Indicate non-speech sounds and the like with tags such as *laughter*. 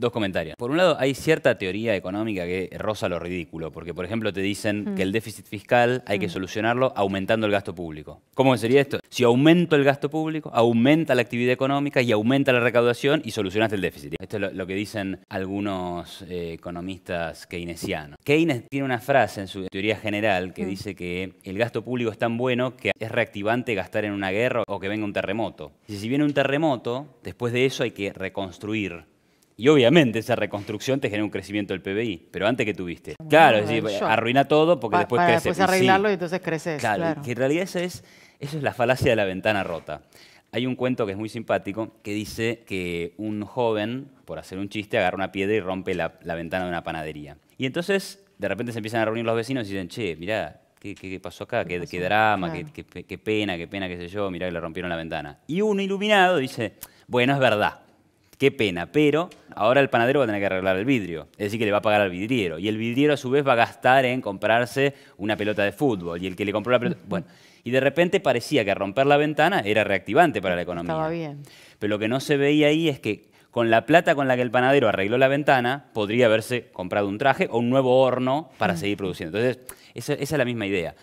Dos comentarios. Por un lado, hay cierta teoría económica que roza lo ridículo, porque por ejemplo te dicen mm. que el déficit fiscal hay que mm. solucionarlo aumentando el gasto público. ¿Cómo sería esto? Si aumento el gasto público, aumenta la actividad económica y aumenta la recaudación y solucionaste el déficit. Esto es lo, que dicen algunos eh, economistas keynesianos. Keynes tiene una frase en su teoría general que mm. dice que el gasto público es tan bueno que es reactivante gastar en una guerra o que venga un terremoto. Y si viene un terremoto, después de eso hay que reconstruir y obviamente esa reconstrucción te genera un crecimiento del PBI, pero antes que tuviste. Claro, es decir, arruina todo porque después crece. Después arreglarlo y, entonces creces. Claro, que en realidad es, eso es la falacia de la ventana rota. Hay un cuento que es muy simpático que dice que un joven, por hacer un chiste, agarra una piedra y rompe la, ventana de una panadería. Y entonces, de repente se empiezan a reunir los vecinos y dicen, che, mirá, ¿qué, pasó acá? ¿Qué, drama? Qué, pena? ¿Qué pena? ¿Qué sé yo? Mirá que le rompieron la ventana. Y uno iluminado dice, bueno, es verdad. Qué pena, pero ahora el panadero va a tener que arreglar el vidrio, es decir, que le va a pagar al vidriero. Y el vidriero a su vez va a gastar en comprarse una pelota de fútbol. Y el que le compró la pelota... *laughs* Bueno, y de repente parecía que romper la ventana era reactivante para la economía. Estaba bien. Pero lo que no se veía ahí es que con la plata con la que el panadero arregló la ventana, podría haberse comprado un traje o un nuevo horno para seguir produciendo. Entonces, esa, esa es la misma idea.